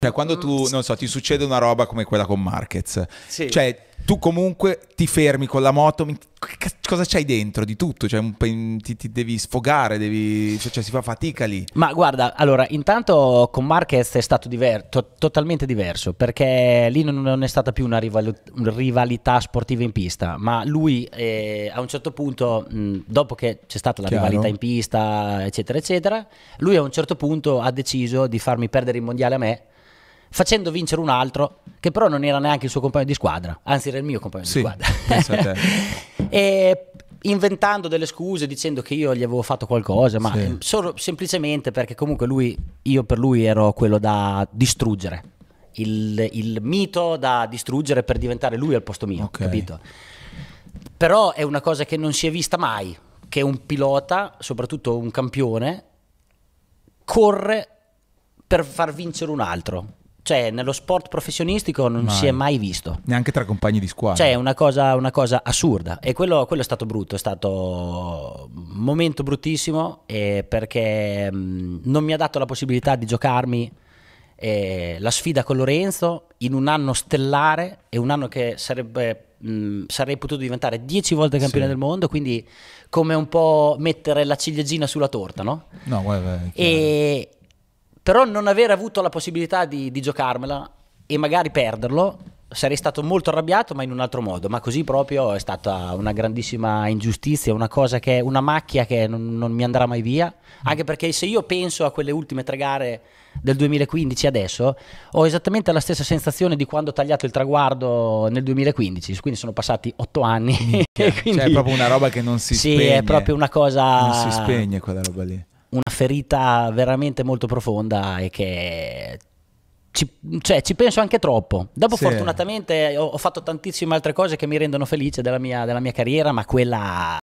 Cioè, quando tu, mm. non so, ti succede una roba come quella con Marquez, sì. cioè, tu comunque ti fermi con la moto, cosa c'hai dentro di tutto? Cioè, ti, ti, devi sfogare, devi, cioè, cioè, si fa fatica lì. Ma guarda, allora, intanto con Marquez è stato diver to totalmente diverso, perché lì non, è stata più una, una, rivalità sportiva in pista, ma lui eh, a un certo punto, mh, dopo che c'è stata la Chiaro. rivalità in pista, eccetera, eccetera, lui a un certo punto ha deciso di farmi perdere il mondiale a me facendo vincere un altro che però non era neanche il suo compagno di squadra, anzi era il mio compagno sì, di squadra. e inventando delle scuse dicendo che io gli avevo fatto qualcosa, ma sì. solo semplicemente perché comunque lui, io per lui ero quello da distruggere, il, il mito da distruggere per diventare lui al posto mio, okay. capito? Però è una cosa che non si è vista mai, che un pilota, soprattutto un campione, corre per far vincere un altro cioè, nello sport professionistico non mai. si è mai visto. Neanche tra compagni di squadra. Cioè, è una cosa, una cosa assurda. E quello, quello, è stato brutto, è stato un momento bruttissimo eh, perché mh, mm, non mi ha dato la possibilità di giocarmi eh, la sfida con Lorenzo in un anno stellare e un anno che sarebbe, mh, mm, sarei potuto diventare dieci volte campione sì. del mondo, quindi come un po' mettere la ciliegina sulla torta, no? No, vabbè. Però non aver avuto la possibilità di, di giocarmela e magari perderlo, sarei stato molto arrabbiato, ma in un altro modo. Ma così proprio è stata una grandissima ingiustizia, una cosa che una macchia che non, non mi andrà mai via. Anche perché se io penso a quelle ultime tre gare del 2015 adesso, ho esattamente la stessa sensazione di quando ho tagliato il traguardo nel 2015. Quindi sono passati otto anni. Mm, cioè, è proprio una roba che non si sì, spegne. Sì, è proprio una cosa. Non si spegne quella roba lì una ferita veramente molto profonda e che ci, cioè, ci penso anche troppo. Dopo, sì. fortunatamente, ho, ho, fatto tantissime altre cose che mi rendono felice della mia, della mia carriera, ma quella